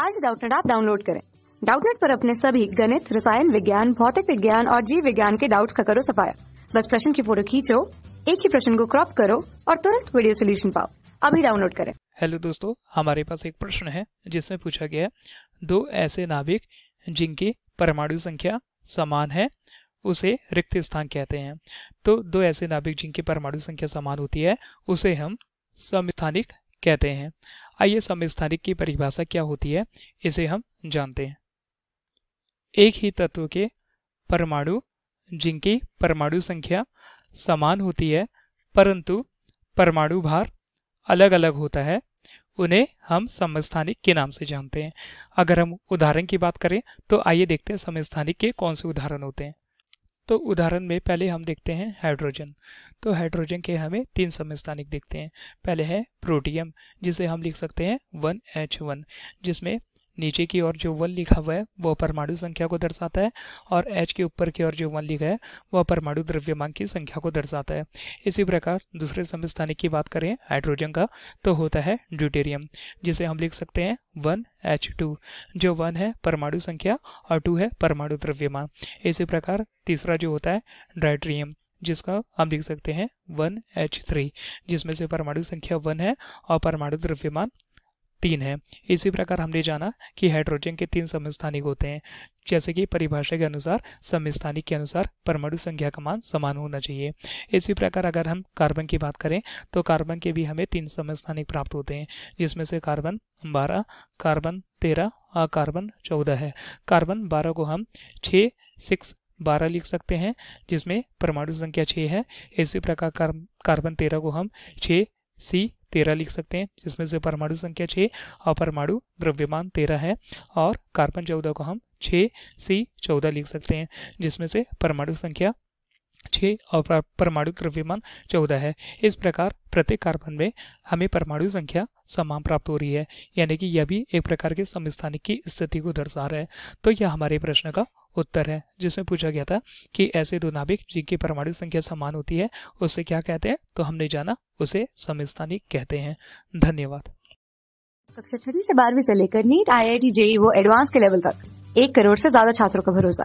आज डाउटनेट आप डाउनलोड करें डाउटनेट पर अपने सभी गणित रसायन विज्ञान भौतिक विज्ञान और जीव विज्ञान के डाउट्स का करो सफाया बस प्रश्न की फोटो खींचो एक ही प्रश्न को क्रॉप करो और तुरंत वीडियो सोल्यूशन पाओ अभी डाउनलोड करें हेलो दोस्तों हमारे पास एक प्रश्न है जिसमें पूछा गया दो ऐसे नाविक जिनकी परमाणु संख्या समान है उसे रिक्त स्थान कहते हैं तो दो ऐसे नाभिक जिनकी परमाणु संख्या समान होती है उसे हम समस्थानिक कहते हैं आइए समस्थानिक की परिभाषा क्या होती है इसे हम जानते हैं एक ही तत्व के परमाणु जिनकी परमाणु संख्या समान होती है परंतु परमाणु भार अलग अलग होता है उन्हें हम समस्थानिक के नाम से जानते हैं अगर हम उदाहरण की बात करें तो आइए देखते हैं समस्थानिक के कौन से उदाहरण होते हैं तो उदाहरण में पहले हम देखते हैं हाइड्रोजन तो हाइड्रोजन के हमें तीन समस्थानिक देखते हैं पहले है प्रोटियम जिसे हम लिख सकते हैं वन एच वन जिसमें नीचे की ओर जो वन लिखा हुआ है वह परमाणु संख्या को दर्शाता है और एच के ऊपर की ओर जो वन लिखा है वह परमाणु द्रव्यमान की संख्या को दर्शाता है इसी प्रकार दूसरे समस्थानिक की बात करें हाइड्रोजन का तो होता है ड्यूटेरियम जिसे हम लिख सकते हैं वन एच टू जो वन है परमाणु संख्या और टू है परमाणु द्रव्यमान इसी प्रकार तीसरा जो होता है ड्राइट्रियम जिसका हम लिख सकते हैं वन एच थ्री जिसमें से परमाणु संख्या वन है और परमाणु द्रव्यमान तीन है इसी प्रकार हमने जाना कि हाइड्रोजन के तीन समस्थानिक होते हैं जैसे कि परिभाषा के अनुसार समस्थानिक के अनुसार परमाणु संख्या का मान समान होना चाहिए इसी प्रकार अगर हम कार्बन की बात करें तो कार्बन के भी हमें तीन समस्थानिक प्राप्त होते हैं जिसमें से कार्बन बारह कार्बन तेरह और कार्बन चौदह है कार्बन बारह को हम छः सिक्स बारह लिख सकते हैं जिसमें परमाणु संख्या छः है इसी प्रकार कार्बन तेरह को हम छः सी तेरह लिख सकते हैं जिसमें से परमाणु संख्या छः और परमाणु द्रव्यमान तेरह है और कार्बन चौदह को हम छः सी चौदह लिख सकते हैं जिसमें से परमाणु संख्या छः और परमाणु द्रव्यमान चौदह है इस प्रकार प्रत्येक कार्बन में हमें परमाणु संख्या समान प्राप्त हो रही है यानी कि यह भी एक प्रकार के समस्थानिक की स्थिति को दर्शा रहा है तो यह हमारे प्रश्न का उत्तर है जिसमें पूछा गया था कि ऐसे दो नाभिक जिनकी परमाणु संख्या समान होती है उसे क्या कहते हैं तो हमने जाना उसे समस्थानिक कहते हैं धन्यवाद कक्षा छठी से बारहवीं से लेकर NEET I I T JEE वो एडवांस के लेवल तक एक करोड़ से ज्यादा छात्रों का भरोसा